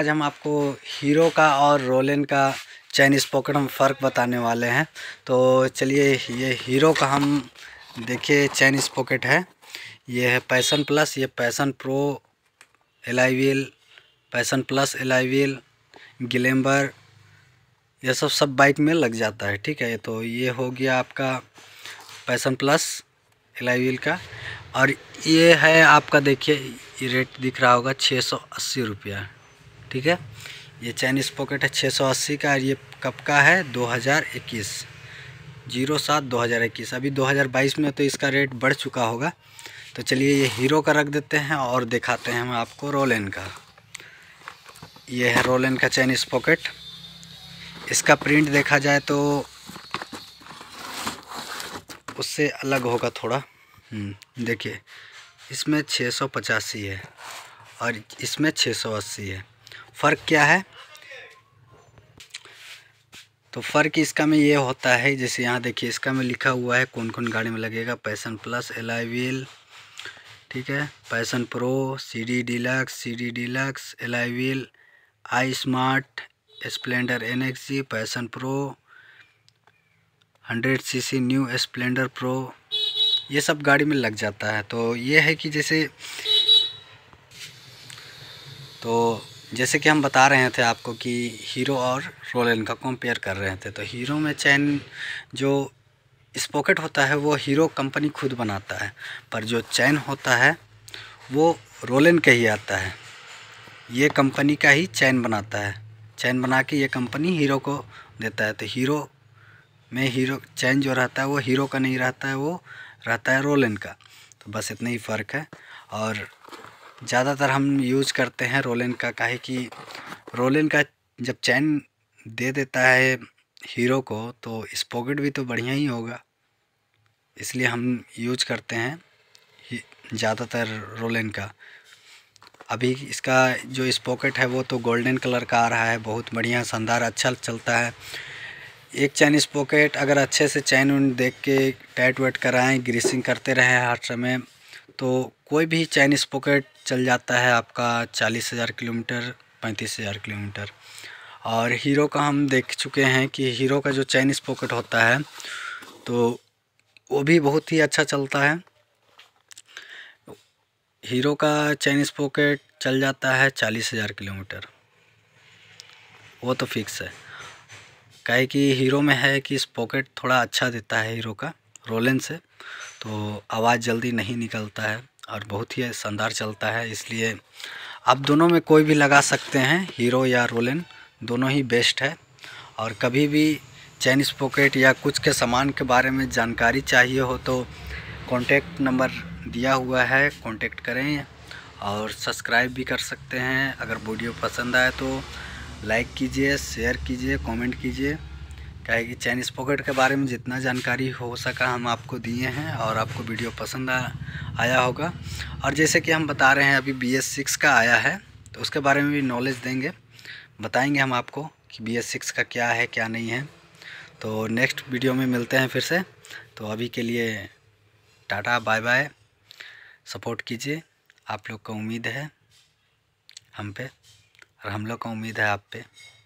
आज हम आपको हीरो का और रोलिन का चैन पॉकेट हम फ़र्क बताने वाले हैं तो चलिए ये हीरो का हम देखिए चैन पॉकेट है ये है पैसन प्लस ये Passion Pro alloy wheel Passion Plus alloy wheel गिलेम्बर ये सब सब बाइक में लग जाता है ठीक है तो ये हो गया आपका Passion Plus alloy wheel का और ये है आपका देखिए रेट दिख रहा होगा छः सौ अस्सी रुपया ठीक है ये चाइनीज़ पॉकेट है 680 का और ये कब का है 2021 जीरो सात दो हज़ार इक्कीस अभी 2022 में तो इसका रेट बढ़ चुका होगा तो चलिए ये हीरो का रख देते हैं और दिखाते हैं हम आपको रोलेन का ये है रोलेन का चाइनीस पॉकेट इसका प्रिंट देखा जाए तो उससे अलग होगा थोड़ा हम्म, देखिए इसमें छः सौ पचासी है और इसमें छः सौ अस्सी है फ़र्क क्या है तो फ़र्क इसका में ये होता है जैसे यहाँ देखिए इसका में लिखा हुआ है कौन कौन गाड़ी में लगेगा Passion Plus alloy wheel ठीक है Passion Pro C D Deluxe C D Deluxe alloy wheel iSmart Splendor N X G Passion Pro hundred C C new Splendor Pro ये सब गाड़ी में लग जाता है तो ये है कि जैसे तो जैसे कि हम बता रहे थे आपको कि हीरो और रोलन का कंपेयर कर रहे थे तो हीरो में चैन जो स्पॉकेट होता है वो हीरो कंपनी खुद बनाता है पर जो चैन होता है वो रोलन का ही आता है ये कंपनी का ही चैन बनाता है चैन बना के ये कंपनी हीरो को देता है तो हीरो में हीरो चैन जो रहता है वो हीरो का नहीं रहता है वो रहता है रोलन का तो बस इतना ही फ़र्क है और ज़्यादातर हम यूज़ करते हैं रोलिन का काहे कि रोलिन का जब चैन दे देता है हीरो को तो स्पॉकेट भी तो बढ़िया ही होगा इसलिए हम यूज करते हैं ज़्यादातर रोलिन का अभी इसका जो स्पॉकेट है वो तो गोल्डन कलर का आ रहा है बहुत बढ़िया शानदार अच्छा चलता है एक चैन स्पॉकेट अगर अच्छे से चैन उन देख के टाइट वेट कराएँ ग्रीसिंग करते रहें हर समय तो कोई भी चैन स्पोकेट चल जाता है आपका चालीस हज़ार किलोमीटर पैंतीस हज़ार किलोमीटर और हीरो का हम देख चुके हैं कि हीरो का जो चैन स्पोकेट होता है तो वो भी बहुत ही अच्छा चलता है हीरो का चैन स्पोकेट चल जाता है चालीस हज़ार किलोमीटर वो तो फिक्स है कहे कि हीरो में है कि स्पोकेट थोड़ा अच्छा देता है हीरो का रोलेंस है तो आवाज़ जल्दी नहीं निकलता है और बहुत ही शानदार चलता है इसलिए आप दोनों में कोई भी लगा सकते हैं हीरो या रोलन दोनों ही बेस्ट है और कभी भी चाइनीस पॉकेट या कुछ के सामान के बारे में जानकारी चाहिए हो तो कॉन्टेक्ट नंबर दिया हुआ है कॉन्टेक्ट करें और सब्सक्राइब भी कर सकते हैं अगर वीडियो पसंद आए तो लाइक कीजिए शेयर कीजिए कमेंट कीजिए क्या है कि चैन पॉकेट के बारे में जितना जानकारी हो सका हम आपको दिए हैं और आपको वीडियो पसंद आ, आया होगा और जैसे कि हम बता रहे हैं अभी बी एस सिक्स का आया है तो उसके बारे में भी नॉलेज देंगे बताएंगे हम आपको कि बी एस सिक्स का क्या है क्या नहीं है तो नेक्स्ट वीडियो में मिलते हैं फिर से तो अभी के लिए टाटा बाय बाय सपोर्ट कीजिए आप लोग का उम्मीद है हम पे और हम लोग का उम्मीद है आप पे